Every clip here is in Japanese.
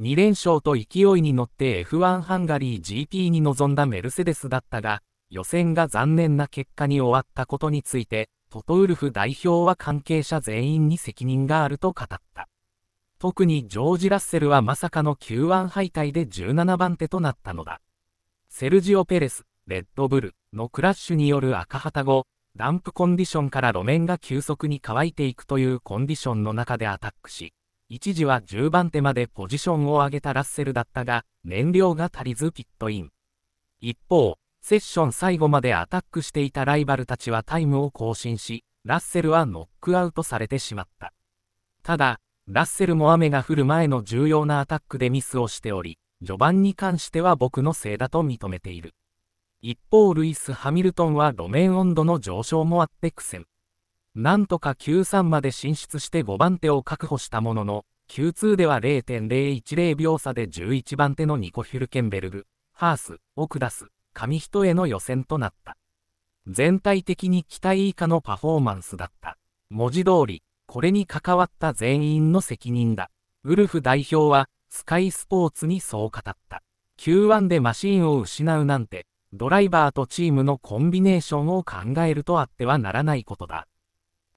2連勝と勢いに乗って F1 ハンガリー GP に臨んだメルセデスだったが、予選が残念な結果に終わったことについて、トトウルフ代表は関係者全員に責任があると語った。特にジョージ・ラッセルはまさかの Q1 敗退で17番手となったのだ。セルジオ・ペレス、レッドブルのクラッシュによる赤旗後、ダンプコンディションから路面が急速に乾いていくというコンディションの中でアタックし、一時は10番手までポジションを上げたラッセルだったが、燃料が足りずピットイン。一方、セッション最後までアタックしていたライバルたちはタイムを更新し、ラッセルはノックアウトされてしまった。ただ、ラッセルも雨が降る前の重要なアタックでミスをしており、序盤に関しては僕のせいだと認めている。一方、ルイス・ハミルトンは路面温度の上昇もあって苦戦。なんとか Q3 まで進出して5番手を確保したものの、Q2 では0.010秒差で11番手のニコ・ヒュルケンベルグ、ハースを下す、紙一重の予選となった。全体的に期待以下のパフォーマンスだった。文字通り、これに関わった全員の責任だ。ウルフ代表は、スカイスポーツにそう語った。Q1 でマシンを失うなんて、ドライバーとチームのコンビネーションを考えるとあってはならないことだ。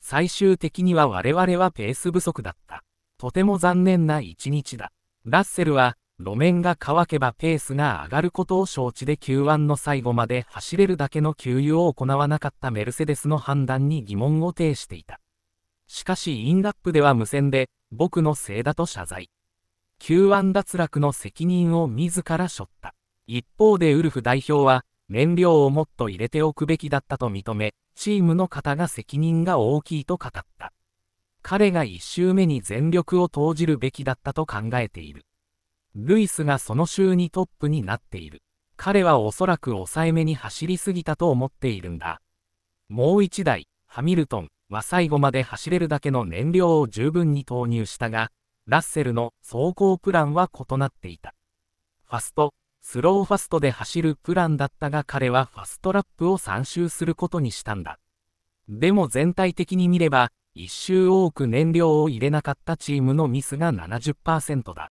最終的には我々はペース不足だった。とても残念な一日だ。ラッセルは、路面が乾けばペースが上がることを承知で Q1 の最後まで走れるだけの給油を行わなかったメルセデスの判断に疑問を呈していた。しかしインラップでは無線で、僕のせいだと謝罪。Q1 脱落の責任を自ら背負った。一方でウルフ代表は、燃料をもっと入れておくべきだったと認め、チームの方が責任が大きいと語った。彼が1周目に全力を投じるべきだったと考えている。ルイスがその週にトップになっている。彼はおそらく抑えめに走りすぎたと思っているんだ。もう1台、ハミルトンは最後まで走れるだけの燃料を十分に投入したが、ラッセルの走行プランは異なっていた。ファストスローファストで走るプランだったが彼はファストラップを3周することにしたんだ。でも全体的に見れば、1周多く燃料を入れなかったチームのミスが70%だ。